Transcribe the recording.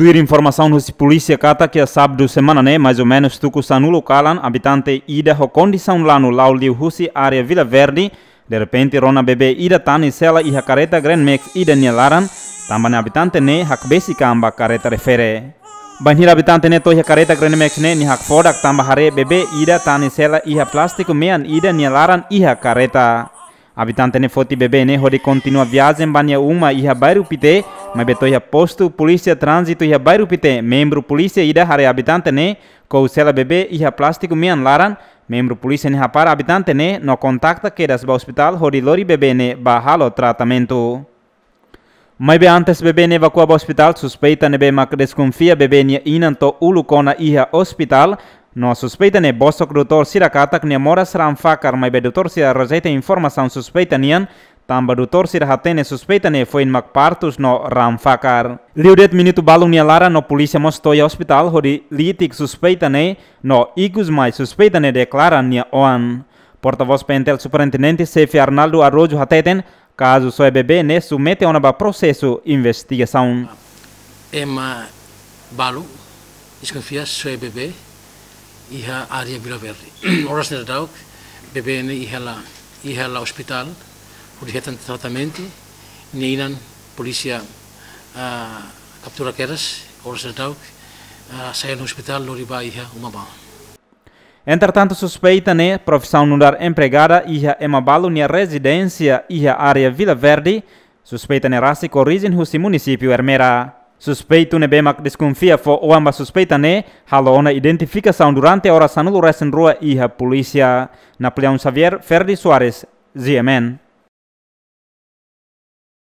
Tuir informação nos polícia cata que a sábado semana, né, mais ou menos, tuco kalan, abitante habitante ida ho condição lá no Lauliu Husi área Vila Verde, de repente rona bebê ida tani sela e a careta Grand Max ida nialaran, também habitante né, besi kamba careta refere. Banhir habitante ne toh kareta grene max ne ni hak fodak tambah hare bebe ida tani sela iha e plástico mean ida nialaran iha e careta. Habitante FOTBB né, Rode continua viagem bania uma e Bairupité, mas betoia posto polícia trânsito e Bairupité, membro polícia ida hare habitante né, Kousela bebê e plástico mian laran, membru polícia né para habitante ne no kontakta queiras ba hospital Rode Lori bebê né, bahalo tratamento. Mas be antes bebê ne evacua hospital suspeita nebe mak desconfia bebê ne inanto ulu kona iha hospital No suspeitane bosok que torsida katak ne moras ranfakar mai doutor sira rozeita informação suspeita nian Tamba do torcida hatene ne foi em Macpartus no ranfakar. Liudet minuto balung lara no polícia mostoia hospital hori litik ne no igus mai ne declara nia oan. Porta-voz pentel superintendente Sefi Arnaldo Arrojo hateten caso sua bebê ne submete a um processo investigação. Ema balu, desconfia sua bebê iha área Vila Verde. Horas na Dauk, bebê iha la, iha hospital, por iha de tratamento, ni polícia uh, captura queras, horas na Dauk, uh, saia no hospital, loriba ba iha uma bala. Entretanto, suspeita né, profissão nular empregada iha balo nia residência iha área Vila Verde, suspeita né raça e origem município Hermera. Suspeito Suspeitu nebemak desconfia fo oamba suspeita ne halona identificação durante a oração do rua e a polícia Napoleão Xavier Ferdi Soares, ZMN.